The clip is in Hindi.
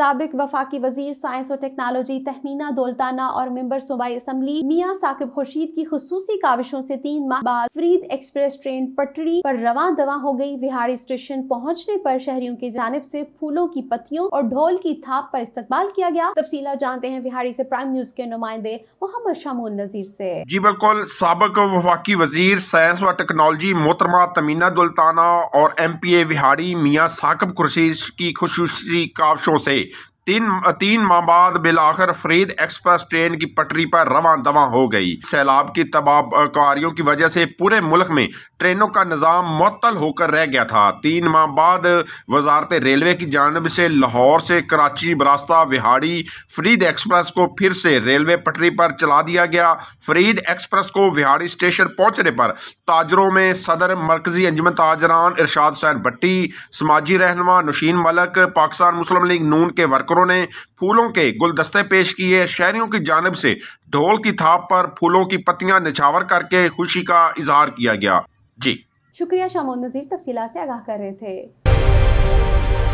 सबक वफाकी वजीर साइंस और टेक्नोलॉजी तहमीना दौलताना और मेम्बर सूबाई असम्बली मियाँ साकिब खुर्शीद की खसूसी काविशों से तीन माह बाद फ्रीद एक्सप्रेस ट्रेन पटरी पर रवा दवा हो गई विहारी स्टेशन पहुँचने पर शहरियों की जानब से फूलों की पत्तियों और ढोल की थाप पर इस्तेमाल किया गया तफसीला जानते हैं बिहारी से प्राइम न्यूज के नुमाइंदे मोहम्मद शमून नजीर से जी बिल्कुल सबक वफाकी वजीर साइंस व टेक्नोलॉजी मोहतरमा तमीना दुलताना और एम पी ए बिहारी मियाँ साकब खुर्शीद की खसूसी काविशों से तीन तीन माह बाद बिलाखिर फरीद एक्सप्रेस ट्रेन की पटरी पर रवा दवा हो गई सैलाब की तबाहकारियों की वजह से पूरे मुल्क में ट्रेनों का निज़ाम मअतल होकर रह गया था तीन माह बाद वजारत रेलवे की जानब से लाहौर से कराची बरास्ता विहाड़ी फरीद एक्सप्रेस को फिर से रेलवे पटरी पर चला दिया गया फरीद एक्सप्रेस को विहाड़ी स्टेशन पहुंचने पर ताजरों में सदर मरकजी अंजमन ताजरान इरशाद हुसैन भट्टी समाजी रहनमा नशीन मलक पाकिस्तान मुस्लिम लीग नून के वर्करों कलाकारों ने फूलों के गुलदस्ते पेश किए शहरियों की जानब से ढोल की थाप पर फूलों की पत्तियां निछावर करके खुशी का इजहार किया गया जी शुक्रिया शामो नजीर तफसी से आगाह कर रहे थे